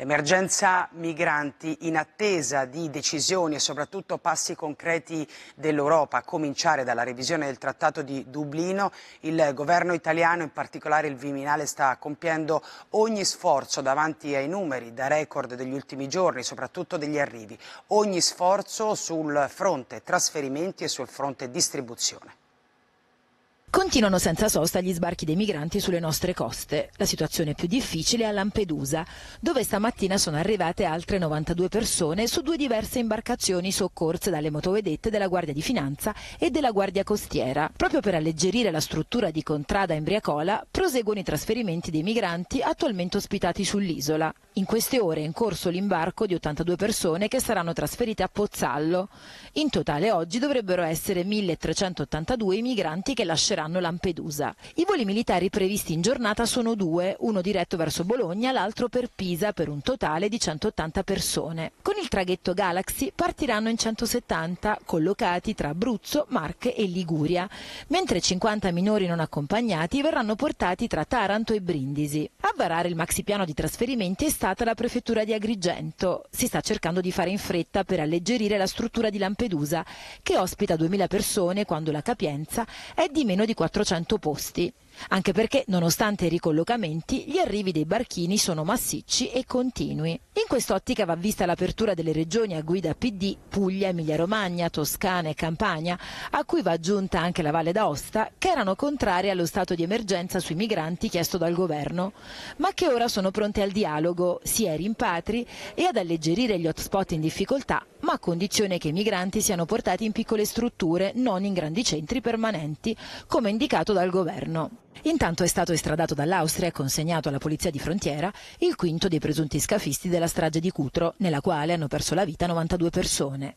Emergenza migranti in attesa di decisioni e soprattutto passi concreti dell'Europa, a cominciare dalla revisione del Trattato di Dublino. Il governo italiano, in particolare il Viminale, sta compiendo ogni sforzo davanti ai numeri da record degli ultimi giorni, soprattutto degli arrivi, ogni sforzo sul fronte trasferimenti e sul fronte distribuzione. Continuano senza sosta gli sbarchi dei migranti sulle nostre coste. La situazione più difficile è a Lampedusa, dove stamattina sono arrivate altre 92 persone su due diverse imbarcazioni soccorse dalle motovedette della Guardia di Finanza e della Guardia Costiera. Proprio per alleggerire la struttura di Contrada Embriacola, proseguono i trasferimenti dei migranti attualmente ospitati sull'isola. In queste ore è in corso l'imbarco di 82 persone che saranno trasferite a Pozzallo. In totale oggi dovrebbero essere 1382 i migranti che lasceranno anno Lampedusa. I voli militari previsti in giornata sono due, uno diretto verso Bologna, l'altro per Pisa per un totale di 180 persone. Con il traghetto Galaxy partiranno in 170, collocati tra Abruzzo, Marche e Liguria, mentre 50 minori non accompagnati verranno portati tra Taranto e Brindisi. A varare il maxi piano di trasferimenti è stata la prefettura di Agrigento. Si sta cercando di fare in fretta per alleggerire la struttura di Lampedusa, che ospita 2000 persone quando la capienza è di meno di 400 posti, anche perché nonostante i ricollocamenti gli arrivi dei barchini sono massicci e continui. In quest'ottica va vista l'apertura delle regioni a guida PD Puglia, Emilia-Romagna, Toscana e Campania, a cui va aggiunta anche la Valle d'Aosta, che erano contrarie allo stato di emergenza sui migranti chiesto dal governo, ma che ora sono pronte al dialogo, sia ai rimpatri e ad alleggerire gli hotspot in difficoltà, ma a condizione che i migranti siano portati in piccole strutture, non in grandi centri permanenti, come indicato dal governo. Intanto è stato estradato dall'Austria e consegnato alla polizia di frontiera il quinto dei presunti scafisti della strage di Cutro, nella quale hanno perso la vita 92 persone.